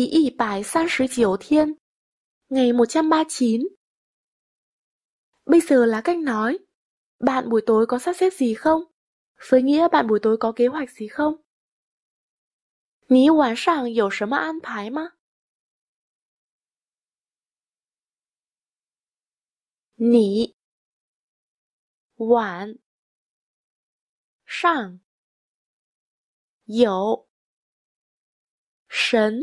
第一百三十九 thiên Ngày một trăm ba chín Bây giờ là cách nói Bạn buổi tối có sắp xếp gì không? Với nghĩa bạn buổi tối có kế hoạch gì không? sớm 你晚上有什么安排吗？你晚上有神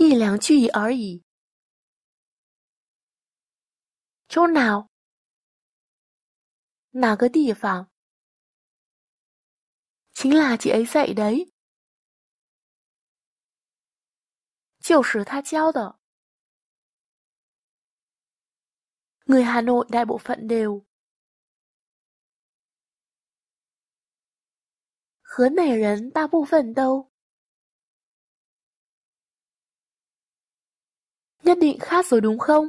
一两句而已。chỗ nào？哪个地方？chính là chị ấy dạy đấy。就是她教的。Người Hà Nội đại bộ phận đều Hà nảy rấn bộ phận đâu Nhất định khát rồi đúng không?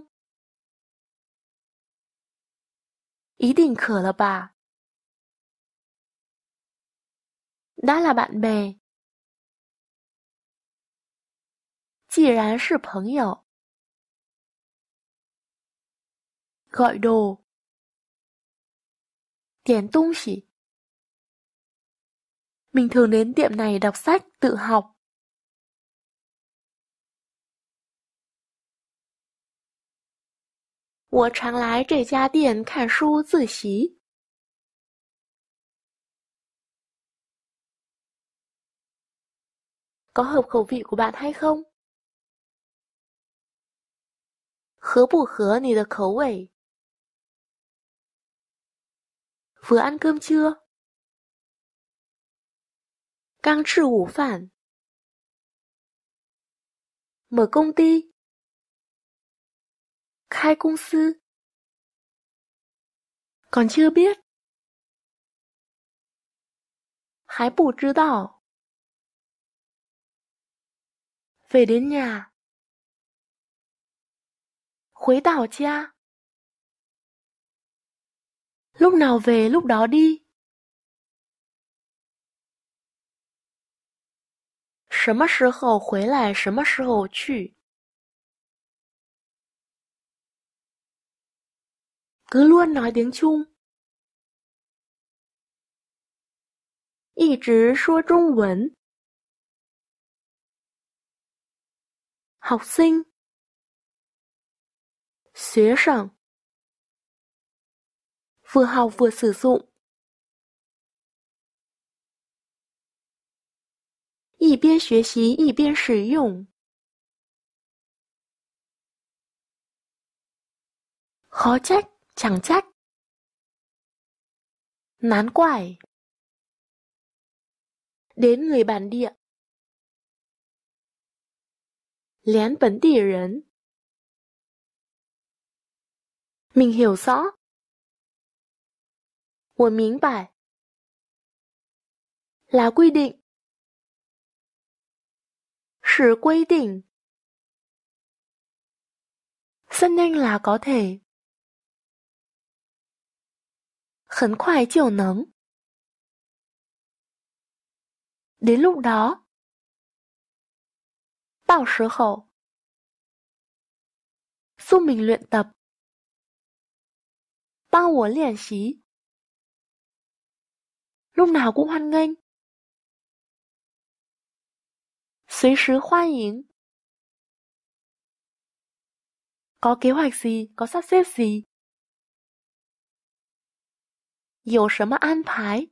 Ý định khở là bà. Đã là bạn bè. 既然是朋友 gọi đồ tiền tung xỉ mình thường đến tiệm này đọc sách tự học 我常来这家店看书自习。có hợp khẩu vị của bạn hay không? 合不合你的口味？vừa ăn cơm trưa。刚吃午饭。mở công ty。khai còn chưa biết，还不知道。về đến lúc nào về lúc đó đi. 什么时候回来，什么时候去。格罗纳丁丘一直说中文。好心，学生，符号副词素，一边学习一边使用。好 h chẳng trách. Nán quải Đến người bản địa Lén bấn tỉ rấn Mình hiểu rõ. 我明白 là quy định. Sự quy định. Rất nhanh là có thể. 很快就能。đến lúc đó，到时候，giúp mình luyện tập，帮我练习。lúc nào cũng hoan nghênh，随时欢迎。có kế hoạch gì, có sắp xếp gì. 有什么安排？